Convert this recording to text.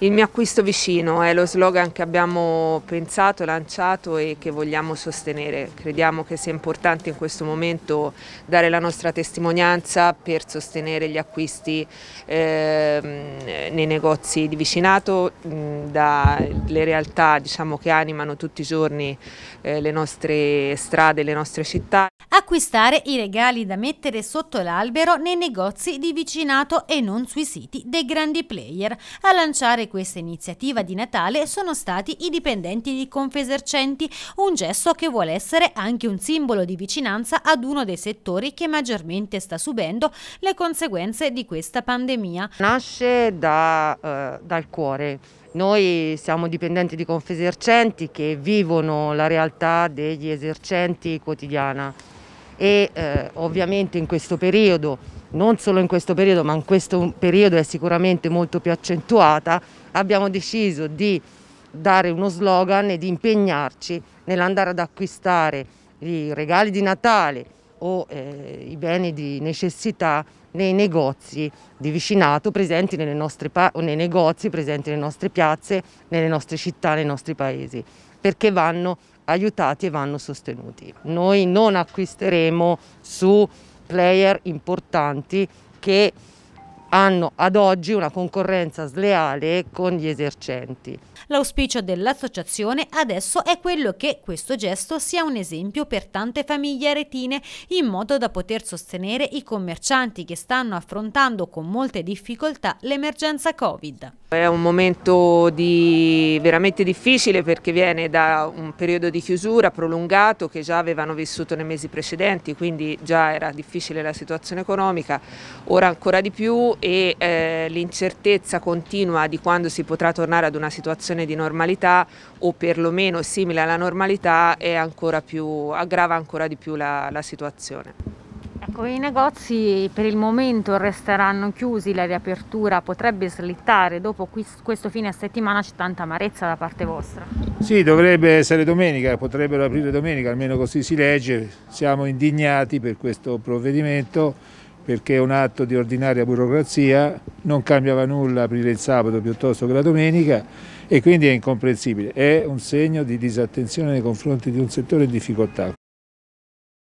Il mio acquisto vicino è lo slogan che abbiamo pensato, lanciato e che vogliamo sostenere. Crediamo che sia importante in questo momento dare la nostra testimonianza per sostenere gli acquisti eh, nei negozi di vicinato, dalle realtà diciamo, che animano tutti i giorni eh, le nostre strade, le nostre città. Acquistare i regali da mettere sotto l'albero nei negozi di vicinato e non sui siti dei grandi player. A lanciare questa iniziativa di Natale sono stati i dipendenti di Confesercenti, un gesto che vuole essere anche un simbolo di vicinanza ad uno dei settori che maggiormente sta subendo le conseguenze di questa pandemia. Nasce da, eh, dal cuore. Noi siamo dipendenti di Confesercenti che vivono la realtà degli esercenti quotidiana e eh, ovviamente in questo periodo, non solo in questo periodo ma in questo periodo è sicuramente molto più accentuata, abbiamo deciso di dare uno slogan e di impegnarci nell'andare ad acquistare i regali di Natale o eh, i beni di necessità nei negozi di vicinato presenti nelle nostre, o nei negozi presenti nelle nostre piazze, nelle nostre città, nei nostri paesi perché vanno aiutati e vanno sostenuti. Noi non acquisteremo su player importanti che hanno ad oggi una concorrenza sleale con gli esercenti. L'auspicio dell'associazione adesso è quello che questo gesto sia un esempio per tante famiglie aretine in modo da poter sostenere i commercianti che stanno affrontando con molte difficoltà l'emergenza Covid. È un momento di, veramente difficile perché viene da un periodo di chiusura prolungato che già avevano vissuto nei mesi precedenti, quindi già era difficile la situazione economica, ora ancora di più e eh, l'incertezza continua di quando si potrà tornare ad una situazione di normalità o perlomeno simile alla normalità ancora più, aggrava ancora di più la, la situazione. Ecco, i negozi per il momento resteranno chiusi, la riapertura potrebbe slittare, dopo questo fine settimana c'è tanta amarezza da parte vostra. Sì, dovrebbe essere domenica, potrebbero aprire domenica, almeno così si legge, siamo indignati per questo provvedimento perché è un atto di ordinaria burocrazia, non cambiava nulla aprire il sabato piuttosto che la domenica e quindi è incomprensibile, è un segno di disattenzione nei confronti di un settore in difficoltà.